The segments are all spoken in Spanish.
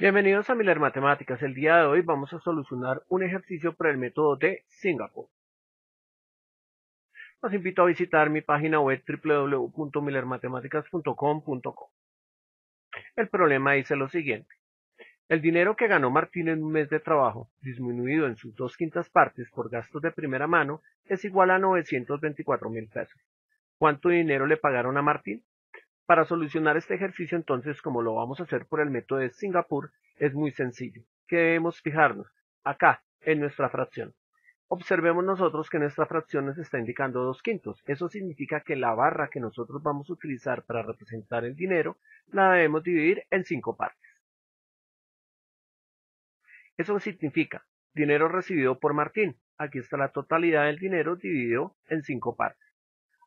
Bienvenidos a Miller Matemáticas. El día de hoy vamos a solucionar un ejercicio por el método de Singapur. Los invito a visitar mi página web www.millermatemáticas.com.co. El problema dice lo siguiente. El dinero que ganó Martín en un mes de trabajo, disminuido en sus dos quintas partes por gastos de primera mano, es igual a 924 mil pesos. ¿Cuánto dinero le pagaron a Martín? Para solucionar este ejercicio entonces, como lo vamos a hacer por el método de Singapur, es muy sencillo. ¿Qué debemos fijarnos? Acá, en nuestra fracción. Observemos nosotros que nuestra fracción nos está indicando dos quintos. Eso significa que la barra que nosotros vamos a utilizar para representar el dinero la debemos dividir en cinco partes. Eso significa dinero recibido por Martín. Aquí está la totalidad del dinero dividido en cinco partes.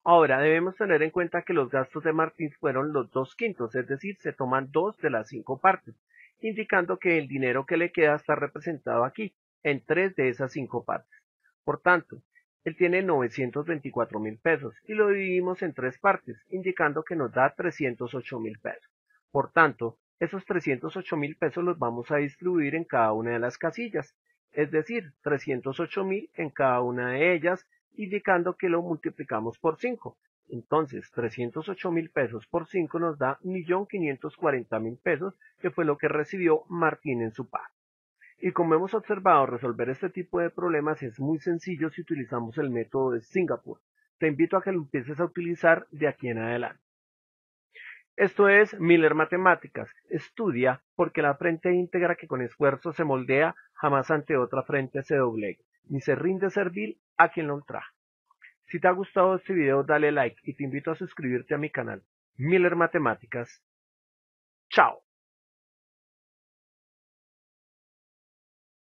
Ahora debemos tener en cuenta que los gastos de Martín fueron los dos quintos, es decir, se toman dos de las cinco partes, indicando que el dinero que le queda está representado aquí, en tres de esas cinco partes. Por tanto, él tiene 924 mil pesos y lo dividimos en tres partes, indicando que nos da 308 mil pesos. Por tanto, esos 308 mil pesos los vamos a distribuir en cada una de las casillas, es decir, 308 mil en cada una de ellas indicando que lo multiplicamos por 5. Entonces, 308 mil pesos por 5 nos da 1.540.000 pesos, que fue lo que recibió Martín en su pago. Y como hemos observado, resolver este tipo de problemas es muy sencillo si utilizamos el método de Singapur. Te invito a que lo empieces a utilizar de aquí en adelante. Esto es Miller Matemáticas. Estudia porque la frente íntegra que con esfuerzo se moldea jamás ante otra frente se doblega, ni se rinde servil a quien lo ultraja. Si te ha gustado este video dale like y te invito a suscribirte a mi canal Miller Matemáticas. Chao.